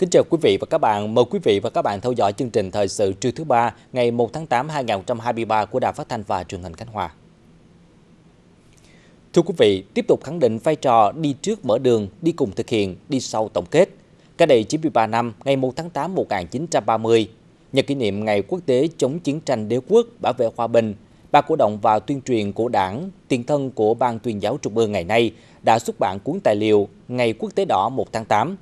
Kính chào quý vị và các bạn. Mời quý vị và các bạn theo dõi chương trình thời sự trưa thứ ba ngày 1 tháng 8 2023 của Đài Phát thanh và Truyền hình Khánh Hòa. Thưa quý vị, tiếp tục khẳng định vai trò đi trước mở đường, đi cùng thực hiện, đi sau tổng kết. Cách đây 93 năm, ngày 1 tháng 8 1930, nhân kỷ niệm Ngày Quốc tế chống chiến tranh đế quốc bảo vệ hòa bình, Ban cổ động và tuyên truyền của đảng, tiền thân của Ban tuyên giáo Trung ương ngày nay đã xuất bản cuốn tài liệu Ngày Quốc tế đỏ 1 tháng 8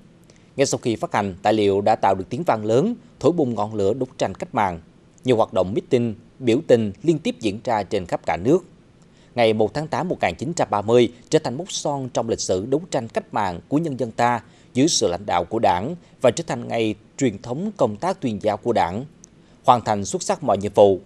ngay sau khi phát hành, tài liệu đã tạo được tiếng vang lớn, thổi bùng ngọn lửa đấu tranh cách mạng. Nhiều hoạt động meeting, biểu tình liên tiếp diễn ra trên khắp cả nước. Ngày 1 tháng 8 1930 trở thành mốc son trong lịch sử đấu tranh cách mạng của nhân dân ta dưới sự lãnh đạo của đảng và trở thành ngày truyền thống công tác tuyên giáo của đảng, hoàn thành xuất sắc mọi nhiệm vụ.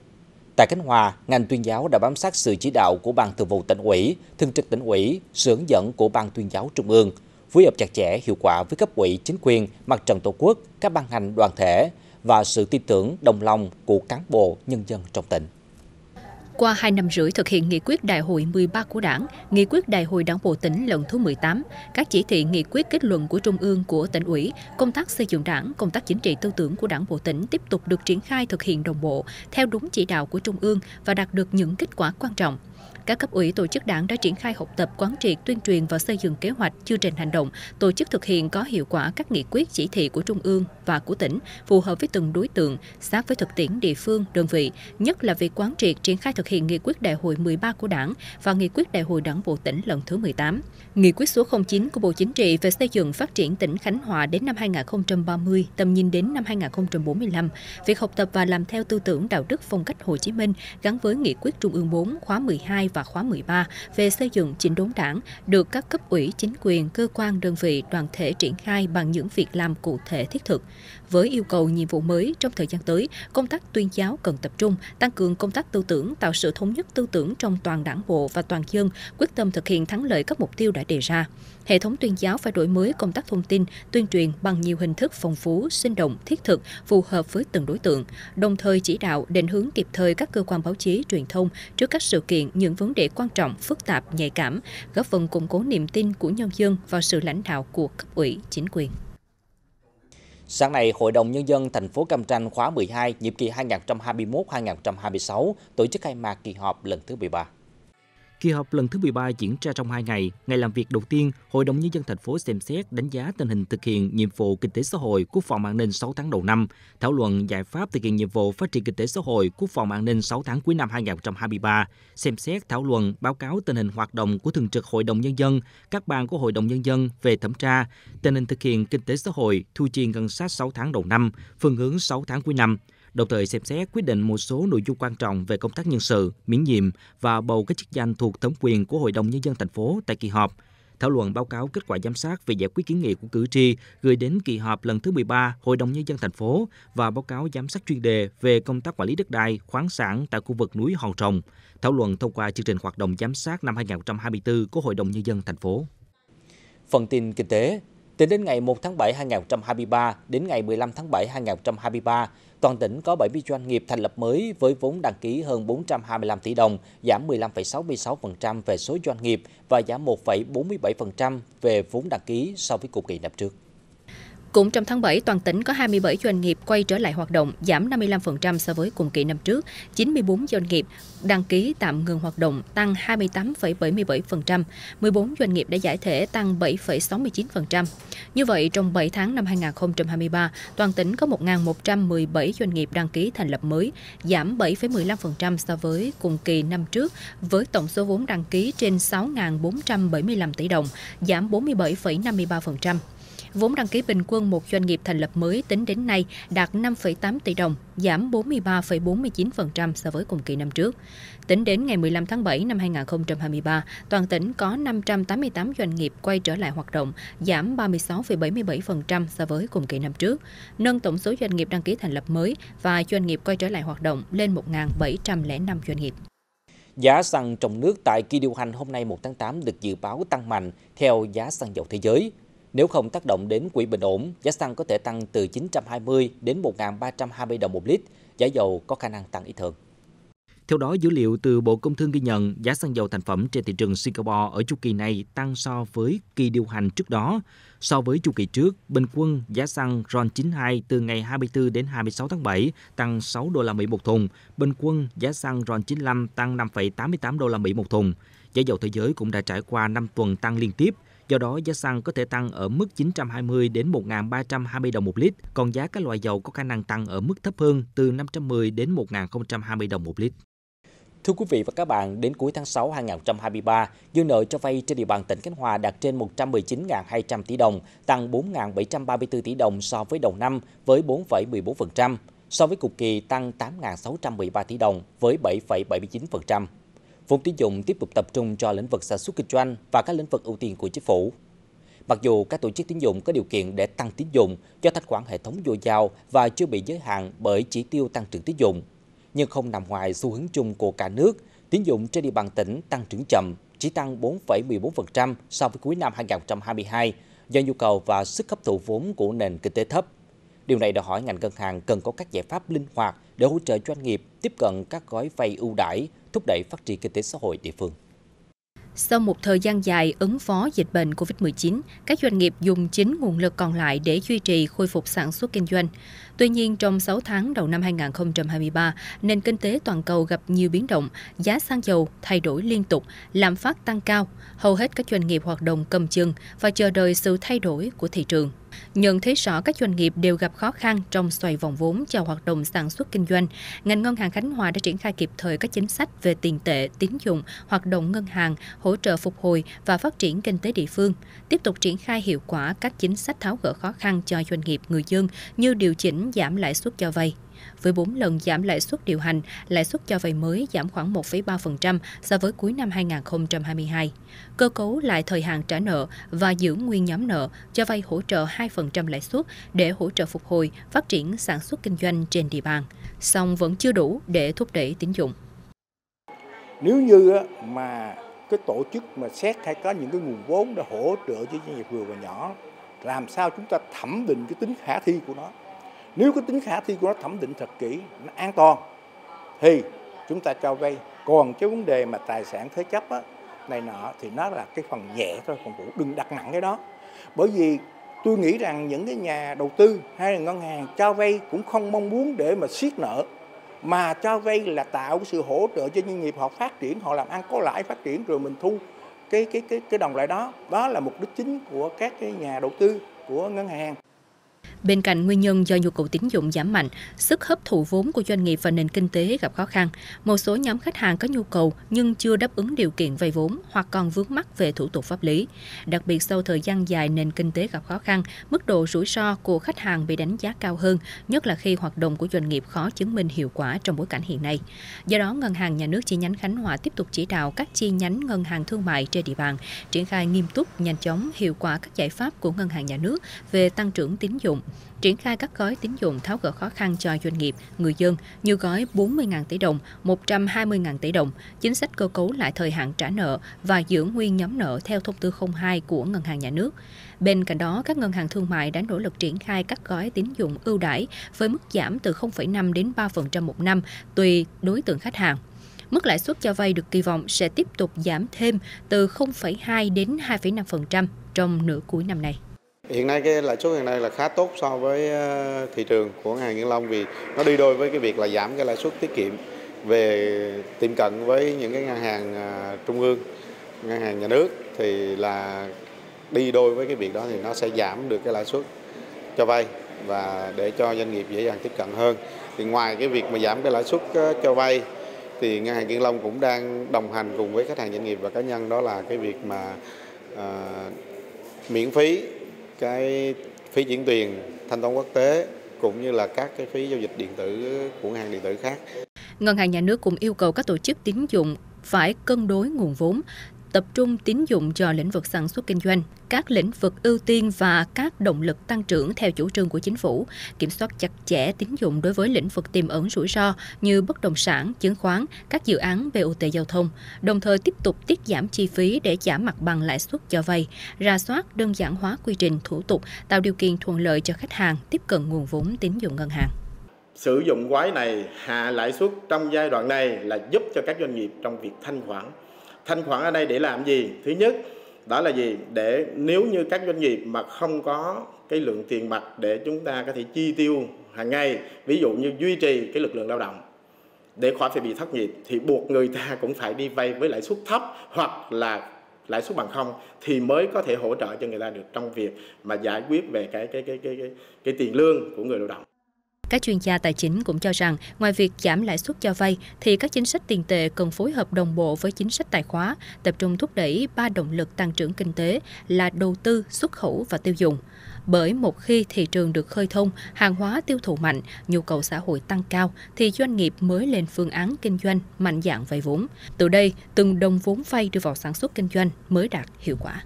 Tại Khánh Hòa, ngành tuyên giáo đã bám sát sự chỉ đạo của Ban Thường vụ tỉnh ủy, Thường trực tỉnh ủy, sự hướng dẫn của Ban tuyên giáo Trung ương, phối hợp chặt chẽ hiệu quả với cấp ủy chính quyền, mặt trận tổ quốc, các ban ngành đoàn thể và sự tin tưởng đồng lòng của cán bộ nhân dân trong tỉnh. Qua 2 năm rưỡi thực hiện nghị quyết đại hội 13 của Đảng, nghị quyết đại hội Đảng bộ tỉnh lần thứ 18, các chỉ thị nghị quyết kết luận của Trung ương của tỉnh ủy, công tác xây dựng Đảng, công tác chính trị tư tưởng của Đảng bộ tỉnh tiếp tục được triển khai thực hiện đồng bộ theo đúng chỉ đạo của Trung ương và đạt được những kết quả quan trọng các cấp ủy tổ chức đảng đã triển khai học tập quán triệt tuyên truyền và xây dựng kế hoạch, chương trình hành động, tổ chức thực hiện có hiệu quả các nghị quyết chỉ thị của Trung ương và của tỉnh, phù hợp với từng đối tượng, sát với thực tiễn địa phương, đơn vị, nhất là việc quán triệt triển khai thực hiện nghị quyết đại hội 13 của Đảng và nghị quyết đại hội Đảng bộ tỉnh lần thứ 18. Nghị quyết số 09 của Bộ Chính trị về xây dựng phát triển tỉnh Khánh Hòa đến năm 2030, tầm nhìn đến năm 2045, việc học tập và làm theo tư tưởng đạo đức phong cách Hồ Chí Minh gắn với nghị quyết Trung ương 4 khóa 12 và khóa 13 về xây dựng chỉnh đốn đảng được các cấp ủy, chính quyền, cơ quan, đơn vị, đoàn thể triển khai bằng những việc làm cụ thể thiết thực. Với yêu cầu nhiệm vụ mới trong thời gian tới, công tác tuyên giáo cần tập trung, tăng cường công tác tư tưởng, tạo sự thống nhất tư tưởng trong toàn đảng bộ và toàn dân, quyết tâm thực hiện thắng lợi các mục tiêu đã đề ra. Hệ thống tuyên giáo phải đổi mới công tác thông tin, tuyên truyền bằng nhiều hình thức phong phú, sinh động, thiết thực, phù hợp với từng đối tượng, đồng thời chỉ đạo định hướng kịp thời các cơ quan báo chí, truyền thông trước các sự kiện, những vấn đề quan trọng, phức tạp, nhạy cảm, góp phần củng cố niềm tin của nhân dân vào sự lãnh đạo của cấp ủy, chính quyền. Sáng nay, Hội đồng Nhân dân thành phố Cam Ranh khóa 12, nhiệm kỳ 2021-2026 tổ chức khai mạc kỳ họp lần thứ 13. Kỳ họp lần thứ 13 diễn ra trong 2 ngày. Ngày làm việc đầu tiên, Hội đồng Nhân dân thành phố xem xét đánh giá tình hình thực hiện nhiệm vụ kinh tế xã hội quốc phòng an ninh 6 tháng đầu năm, thảo luận giải pháp thực hiện nhiệm vụ phát triển kinh tế xã hội quốc phòng an ninh 6 tháng cuối năm 2023, xem xét thảo luận báo cáo tình hình hoạt động của Thường trực Hội đồng Nhân dân, các ban của Hội đồng Nhân dân về thẩm tra, tình hình thực hiện kinh tế xã hội, thu chi ngân sách 6 tháng đầu năm, phương hướng 6 tháng cuối năm đồng thời xem xét quyết định một số nội dung quan trọng về công tác nhân sự, miễn nhiệm và bầu các chức danh thuộc thẩm quyền của Hội đồng Nhân dân thành phố tại kỳ họp, thảo luận báo cáo kết quả giám sát về giải quyết kiến nghị của cử tri gửi đến kỳ họp lần thứ 13 Hội đồng Nhân dân thành phố và báo cáo giám sát chuyên đề về công tác quản lý đất đai, khoáng sản tại khu vực núi Hòn Rồng, thảo luận thông qua chương trình hoạt động giám sát năm 2024 của Hội đồng Nhân dân thành phố. Phần tin kinh tế, Tính đến ngày 1 tháng 7 2023 đến ngày 15 tháng 7 2023, toàn tỉnh có 70 doanh nghiệp thành lập mới với vốn đăng ký hơn 425 tỷ đồng, giảm 15,66% về số doanh nghiệp và giảm 1,47% về vốn đăng ký so với cùng kỳ năm trước. Cũng trong tháng 7, toàn tỉnh có 27 doanh nghiệp quay trở lại hoạt động, giảm 55% so với cùng kỳ năm trước. 94 doanh nghiệp đăng ký tạm ngừng hoạt động, tăng 28,77%. 14 doanh nghiệp đã giải thể, tăng 7,69%. Như vậy, trong 7 tháng năm 2023, toàn tỉnh có 1.117 doanh nghiệp đăng ký thành lập mới, giảm 7,15% so với cùng kỳ năm trước, với tổng số vốn đăng ký trên 6.475 tỷ đồng, giảm 47,53%. Vốn đăng ký bình quân một doanh nghiệp thành lập mới tính đến nay đạt 5,8 tỷ đồng, giảm 43,49% so với cùng kỳ năm trước. Tính đến ngày 15 tháng 7 năm 2023, toàn tỉnh có 588 doanh nghiệp quay trở lại hoạt động, giảm 36,77% so với cùng kỳ năm trước, nâng tổng số doanh nghiệp đăng ký thành lập mới và doanh nghiệp quay trở lại hoạt động lên 1.705 doanh nghiệp. Giá xăng trong nước tại kỳ điều hành hôm nay 1 tháng 8 được dự báo tăng mạnh theo giá xăng dầu thế giới. Nếu không tác động đến quỹ bình ổn, giá xăng có thể tăng từ 920 đến 1.320 đồng một lít, giá dầu có khả năng tăng ít hơn. Theo đó, dữ liệu từ Bộ Công Thương ghi nhận giá xăng dầu thành phẩm trên thị trường Singapore ở chu kỳ này tăng so với kỳ điều hành trước đó. So với chu kỳ trước, bình quân giá xăng RON92 từ ngày 24 đến 26 tháng 7 tăng 6 đô la Mỹ một thùng, bình quân giá xăng RON95 tăng 5,88 đô la Mỹ một thùng. Giá dầu thế giới cũng đã trải qua 5 tuần tăng liên tiếp. Do đó, giá xăng có thể tăng ở mức 920 đến 1.320 đồng một lít, còn giá các loại dầu có khả năng tăng ở mức thấp hơn từ 510 đến 1.020 đồng một lít. Thưa quý vị và các bạn, đến cuối tháng 6 2023, dư nợ cho vay trên địa bàn tỉnh Khánh Hòa đạt trên 119.200 tỷ đồng, tăng 4.734 tỷ đồng so với đầu năm với 4,14%, so với cùng kỳ tăng 8.613 tỷ đồng với 7,79%. Vốn tín dụng tiếp tục tập trung cho lĩnh vực sản xuất kinh doanh và các lĩnh vực ưu tiên của chính phủ. Mặc dù các tổ chức tín dụng có điều kiện để tăng tín dụng do thanh khoản hệ thống dồi dào và chưa bị giới hạn bởi chỉ tiêu tăng trưởng tín dụng, nhưng không nằm ngoài xu hướng chung của cả nước, tín dụng trên địa bàn tỉnh tăng trưởng chậm, chỉ tăng 4,14% so với cuối năm 2022 do nhu cầu và sức hấp thụ vốn của nền kinh tế thấp. Điều này đòi hỏi ngành ngân hàng cần có các giải pháp linh hoạt để hỗ trợ doanh nghiệp tiếp cận các gói vay ưu đãi thúc đẩy phát triển kinh tế xã hội địa phương. Sau một thời gian dài ứng phó dịch bệnh COVID-19, các doanh nghiệp dùng chính nguồn lực còn lại để duy trì khôi phục sản xuất kinh doanh. Tuy nhiên, trong 6 tháng đầu năm 2023, nền kinh tế toàn cầu gặp nhiều biến động, giá xăng dầu thay đổi liên tục, lạm phát tăng cao, hầu hết các doanh nghiệp hoạt động cầm chừng và chờ đợi sự thay đổi của thị trường. Nhận thấy rõ các doanh nghiệp đều gặp khó khăn trong xoay vòng vốn cho hoạt động sản xuất kinh doanh, ngành ngân hàng Khánh Hòa đã triển khai kịp thời các chính sách về tiền tệ, tín dụng, hoạt động ngân hàng, hỗ trợ phục hồi và phát triển kinh tế địa phương, tiếp tục triển khai hiệu quả các chính sách tháo gỡ khó khăn cho doanh nghiệp người dân như điều chỉnh giảm lãi suất cho vay. Với 4 lần giảm lãi suất điều hành, lãi suất cho vay mới giảm khoảng 1,3% so với cuối năm 2022. Cơ cấu lại thời hạn trả nợ và giữ nguyên nhóm nợ cho vay hỗ trợ 2% lãi suất để hỗ trợ phục hồi, phát triển sản xuất kinh doanh trên địa bàn, song vẫn chưa đủ để thúc đẩy tín dụng. Nếu như mà cái tổ chức mà xét hay có những cái nguồn vốn để hỗ trợ cho doanh nghiệp vừa và nhỏ làm sao chúng ta thẩm định cái tính khả thi của nó nếu có tính khả thi của nó thẩm định thật kỹ, nó an toàn thì chúng ta cho vay. Còn cái vấn đề mà tài sản thế chấp á, này nọ thì nó là cái phần nhẹ thôi, còn Vũ đừng đặt nặng cái đó. Bởi vì tôi nghĩ rằng những cái nhà đầu tư hay là ngân hàng cho vay cũng không mong muốn để mà siết nợ mà cho vay là tạo sự hỗ trợ cho doanh nghiệp họ phát triển họ làm ăn có lãi phát triển rồi mình thu cái cái cái cái đồng lại đó đó là mục đích chính của các cái nhà đầu tư của ngân hàng Bên cạnh nguyên nhân do nhu cầu tín dụng giảm mạnh, sức hấp thụ vốn của doanh nghiệp và nền kinh tế gặp khó khăn, một số nhóm khách hàng có nhu cầu nhưng chưa đáp ứng điều kiện vay vốn hoặc còn vướng mắc về thủ tục pháp lý. Đặc biệt sau thời gian dài nền kinh tế gặp khó khăn, mức độ rủi ro của khách hàng bị đánh giá cao hơn, nhất là khi hoạt động của doanh nghiệp khó chứng minh hiệu quả trong bối cảnh hiện nay. Do đó, Ngân hàng Nhà nước chi nhánh Khánh Hòa tiếp tục chỉ đạo các chi nhánh ngân hàng thương mại trên địa bàn triển khai nghiêm túc, nhanh chóng, hiệu quả các giải pháp của Ngân hàng Nhà nước về tăng trưởng tín dụng triển khai các gói tín dụng tháo gỡ khó khăn cho doanh nghiệp, người dân như gói 40.000 tỷ đồng, 120.000 tỷ đồng, chính sách cơ cấu lại thời hạn trả nợ và giữ nguyên nhóm nợ theo thông tư 02 của Ngân hàng Nhà nước. Bên cạnh đó, các ngân hàng thương mại đã nỗ lực triển khai các gói tín dụng ưu đãi với mức giảm từ 0,5 đến 3% một năm tùy đối tượng khách hàng. Mức lãi suất cho vay được kỳ vọng sẽ tiếp tục giảm thêm từ 0,2 đến 2,5% trong nửa cuối năm nay. Hiện nay cái lãi suất hiện nay là khá tốt so với ờ, thị trường của ngân hàng Nghiên Long vì nó đi đôi với cái việc là giảm cái lãi suất tiết kiệm về tiệm cận với những cái ngân hàng ờ, trung ương, ngân hàng nhà nước thì là đi đôi với cái việc đó thì nó sẽ giảm được cái lãi suất cho vay và để cho doanh nghiệp dễ dàng tiếp cận hơn. Thì ngoài cái việc mà giảm cái lãi suất ờ, cho vay thì ngân hàng Kiên Long cũng đang đồng hành cùng với khách hàng doanh nghiệp và cá nhân đó là cái việc mà uh, miễn phí cái phí chuyển tiền, thanh toán quốc tế cũng như là các cái phí giao dịch điện tử của ngân hàng điện tử khác. Ngân hàng nhà nước cũng yêu cầu các tổ chức tín dụng phải cân đối nguồn vốn, tập trung tín dụng cho lĩnh vực sản xuất kinh doanh, các lĩnh vực ưu tiên và các động lực tăng trưởng theo chủ trương của chính phủ, kiểm soát chặt chẽ tín dụng đối với lĩnh vực tiềm ẩn rủi ro như bất động sản, chứng khoán, các dự án BOT giao thông, đồng thời tiếp tục tiết giảm chi phí để giảm mặt bằng lãi suất cho vay, ra soát đơn giản hóa quy trình thủ tục, tạo điều kiện thuận lợi cho khách hàng tiếp cận nguồn vốn tín dụng ngân hàng sử dụng quái này hạ lãi suất trong giai đoạn này là giúp cho các doanh nghiệp trong việc thanh khoản thanh khoản ở đây để làm gì thứ nhất đó là gì để nếu như các doanh nghiệp mà không có cái lượng tiền mặt để chúng ta có thể chi tiêu hàng ngày ví dụ như duy trì cái lực lượng lao động để khỏi phải bị thất nghiệp thì buộc người ta cũng phải đi vay với lãi suất thấp hoặc là lãi suất bằng không thì mới có thể hỗ trợ cho người ta được trong việc mà giải quyết về cái cái cái cái cái, cái tiền lương của người lao động các chuyên gia tài chính cũng cho rằng, ngoài việc giảm lãi suất cho vay, thì các chính sách tiền tệ cần phối hợp đồng bộ với chính sách tài khóa, tập trung thúc đẩy ba động lực tăng trưởng kinh tế là đầu tư, xuất khẩu và tiêu dùng. Bởi một khi thị trường được khơi thông, hàng hóa tiêu thụ mạnh, nhu cầu xã hội tăng cao, thì doanh nghiệp mới lên phương án kinh doanh mạnh dạng vay vốn. Từ đây, từng đồng vốn vay đưa vào sản xuất kinh doanh mới đạt hiệu quả.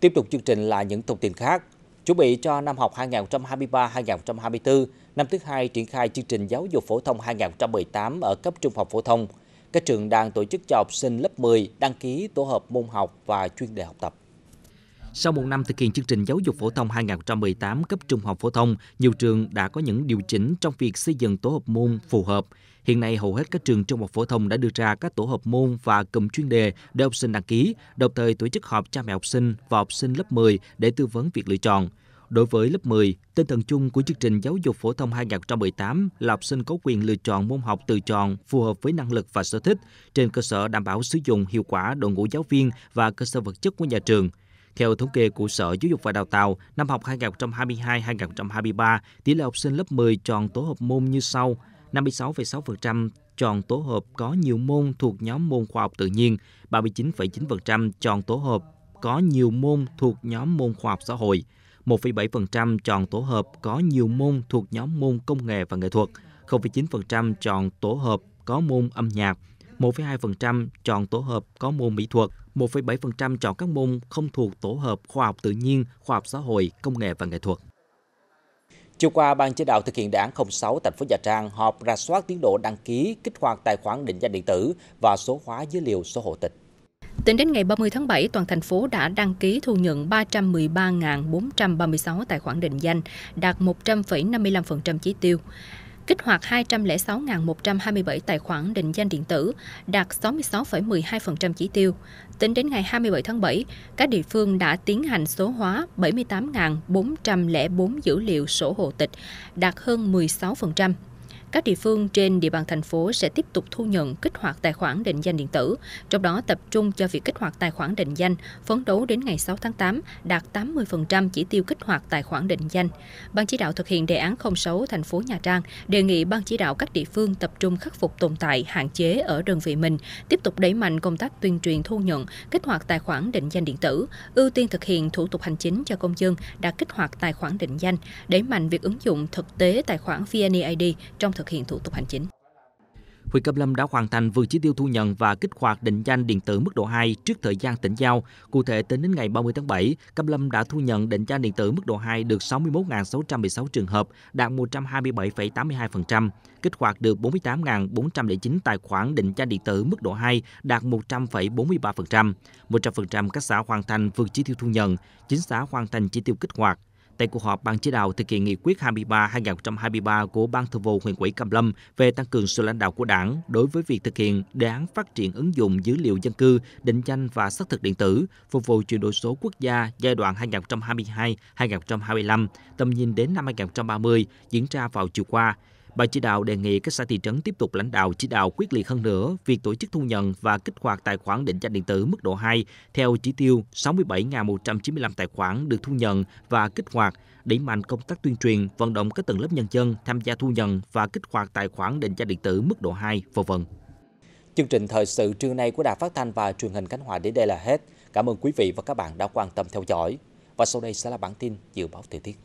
Tiếp tục chương trình là những thông tin khác. Chuẩn bị cho năm học 2023-2024, Năm thứ hai triển khai chương trình giáo dục phổ thông 2018 ở cấp trung học phổ thông. Các trường đang tổ chức cho học sinh lớp 10 đăng ký tổ hợp môn học và chuyên đề học tập. Sau một năm thực hiện chương trình giáo dục phổ thông 2018 cấp trung học phổ thông, nhiều trường đã có những điều chỉnh trong việc xây dựng tổ hợp môn phù hợp. Hiện nay, hầu hết các trường trung học phổ thông đã đưa ra các tổ hợp môn và cụm chuyên đề để học sinh đăng ký, đồng thời tổ chức họp cha mẹ học sinh và học sinh lớp 10 để tư vấn việc lựa chọn. Đối với lớp 10, tinh thần chung của chương trình giáo dục phổ thông 2018 là học sinh có quyền lựa chọn môn học tự chọn phù hợp với năng lực và sở thích, trên cơ sở đảm bảo sử dụng hiệu quả đội ngũ giáo viên và cơ sở vật chất của nhà trường. Theo thống kê của Sở Giáo dục và Đào tạo, năm học 2022-2023, tỷ lệ học sinh lớp 10 chọn tổ hợp môn như sau: 56,6% chọn tổ hợp có nhiều môn thuộc nhóm môn khoa học tự nhiên, 39,9% chọn tổ hợp có nhiều môn thuộc nhóm môn khoa học xã hội, 1,7% chọn tổ hợp có nhiều môn thuộc nhóm môn công nghệ và nghệ thuật, 0,9% chọn tổ hợp có môn âm nhạc, 1,2% chọn tổ hợp có môn mỹ thuật, 1,7% chọn các môn không thuộc tổ hợp khoa học tự nhiên, khoa học xã hội, công nghệ và nghệ thuật. Chiều qua, Ban chỉ đạo thực hiện đề án 06 thành phố Nhà Trang họp ra soát tiến độ đăng ký, kích hoạt tài khoản định danh điện tử và số hóa dữ liệu số hộ tịch. Tính đến ngày 30 tháng 7, toàn thành phố đã đăng ký thu nhận 313.436 tài khoản định danh, đạt 100,55% chỉ tiêu kích hoạt 206.127 tài khoản định danh điện tử, đạt 66,12% chỉ tiêu. Tính đến ngày 27 tháng 7, các địa phương đã tiến hành số hóa 78.404 dữ liệu sổ hộ tịch, đạt hơn 16% các địa phương trên địa bàn thành phố sẽ tiếp tục thu nhận kích hoạt tài khoản định danh điện tử, trong đó tập trung cho việc kích hoạt tài khoản định danh, phấn đấu đến ngày 6 tháng 8 đạt 80% chỉ tiêu kích hoạt tài khoản định danh. Ban chỉ đạo thực hiện đề án 06 thành phố Nha Trang đề nghị ban chỉ đạo các địa phương tập trung khắc phục tồn tại, hạn chế ở đơn vị mình, tiếp tục đẩy mạnh công tác tuyên truyền thu nhận, kích hoạt tài khoản định danh điện tử, ưu tiên thực hiện thủ tục hành chính cho công dân đã kích hoạt tài khoản định danh, đẩy mạnh việc ứng dụng thực tế tài khoản VNeID trong thực hiện thủ tục hành chính. Huyện Cam Lâm đã hoàn thành vượt chỉ tiêu thu nhận và kích hoạt định danh điện tử mức độ 2 trước thời gian tỉnh giao. Cụ thể, tính đến ngày 30 tháng 7, Cam Lâm đã thu nhận định danh điện tử mức độ 2 được 61.616 trường hợp, đạt 127,82%, kích hoạt được 48.409 tài khoản định danh điện tử mức độ 2, đạt 100,43%. 100% các xã hoàn thành vượt chỉ tiêu thu nhận, 9 xã hoàn thành chỉ tiêu kích hoạt, Tại cuộc họp Ban chỉ đạo thực hiện nghị quyết 23-2023 của Ban Thường vụ huyện ủy Cam Lâm về tăng cường sự lãnh đạo của Đảng đối với việc thực hiện đề án phát triển ứng dụng dữ liệu dân cư, định danh và xác thực điện tử phục vụ chuyển đổi số quốc gia giai đoạn 2022-2025, tầm nhìn đến năm 2030 diễn ra vào chiều qua bà chỉ đạo đề nghị các xã thị trấn tiếp tục lãnh đạo chỉ đạo quyết liệt hơn nữa việc tổ chức thu nhận và kích hoạt tài khoản định danh điện tử mức độ 2 theo chỉ tiêu 67.195 tài khoản được thu nhận và kích hoạt, đẩy mạnh công tác tuyên truyền, vận động các tầng lớp nhân dân tham gia thu nhận và kích hoạt tài khoản định danh điện tử mức độ 2, v vân. Chương trình thời sự trưa nay của Đài Phát thanh và Truyền hình Khánh Hòa đến đây là hết. Cảm ơn quý vị và các bạn đã quan tâm theo dõi. Và sau đây sẽ là bản tin dự báo thời tiết.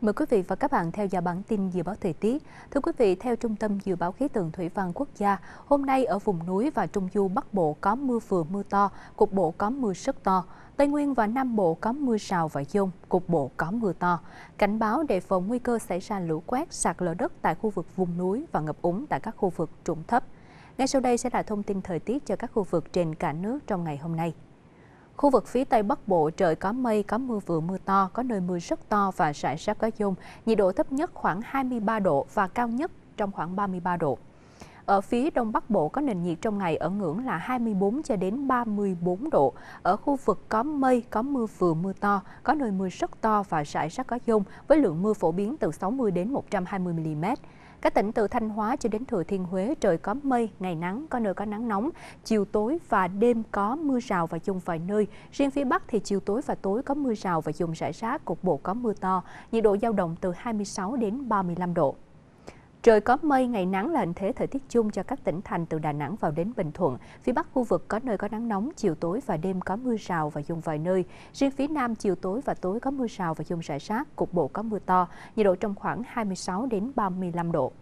Mời quý vị và các bạn theo dõi bản tin dự báo thời tiết. Thưa quý vị, theo Trung tâm Dự báo Khí tượng Thủy văn Quốc gia, hôm nay ở vùng núi và Trung Du Bắc Bộ có mưa vừa mưa to, cục bộ có mưa rất to. Tây Nguyên và Nam Bộ có mưa rào và dông, cục bộ có mưa to. Cảnh báo đề phòng nguy cơ xảy ra lũ quét, sạt lở đất tại khu vực vùng núi và ngập úng tại các khu vực trũng thấp. Ngay sau đây sẽ là thông tin thời tiết cho các khu vực trên cả nước trong ngày hôm nay. Khu vực phía Tây Bắc Bộ trời có mây, có mưa vừa mưa to, có nơi mưa rất to và rải rác có dông. Nhiệt độ thấp nhất khoảng 23 độ và cao nhất trong khoảng 33 độ. Ở phía Đông Bắc Bộ có nền nhiệt trong ngày ở ngưỡng là 24 cho đến 34 độ. Ở khu vực có mây, có mưa vừa mưa to, có nơi mưa rất to và rải rác có dông với lượng mưa phổ biến từ 60 đến 120 mm. Các tỉnh từ Thanh Hóa cho đến Thừa Thiên Huế trời có mây, ngày nắng, có nơi có nắng nóng, chiều tối và đêm có mưa rào và dông vài nơi. Riêng phía Bắc thì chiều tối và tối có mưa rào và dông rải rác, cục bộ có mưa to, nhiệt độ giao động từ 26 đến 35 độ. Trời có mây, ngày nắng là hình thế thời tiết chung cho các tỉnh thành từ Đà Nẵng vào đến Bình Thuận. Phía Bắc khu vực có nơi có nắng nóng, chiều tối và đêm có mưa rào và dông vài nơi. Riêng phía Nam chiều tối và tối có mưa rào và dông rải rác, cục bộ có mưa to, nhiệt độ trong khoảng 26 đến 35 độ.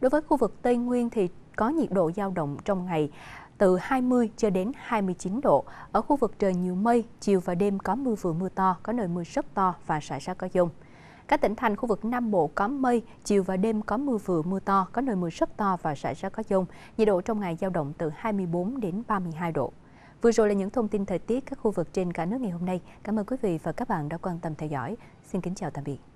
Đối với khu vực Tây Nguyên thì có nhiệt độ dao động trong ngày từ 20 cho đến 29 độ. Ở khu vực trời nhiều mây, chiều và đêm có mưa vừa mưa to, có nơi mưa rất to và rải rác có dông. Các tỉnh thành khu vực Nam Bộ có mây, chiều và đêm có mưa vừa mưa to, có nơi mưa rất to và rải rác có dông. Nhiệt độ trong ngày dao động từ 24 đến 32 độ. Vừa rồi là những thông tin thời tiết các khu vực trên cả nước ngày hôm nay. Cảm ơn quý vị và các bạn đã quan tâm theo dõi. Xin kính chào tạm biệt.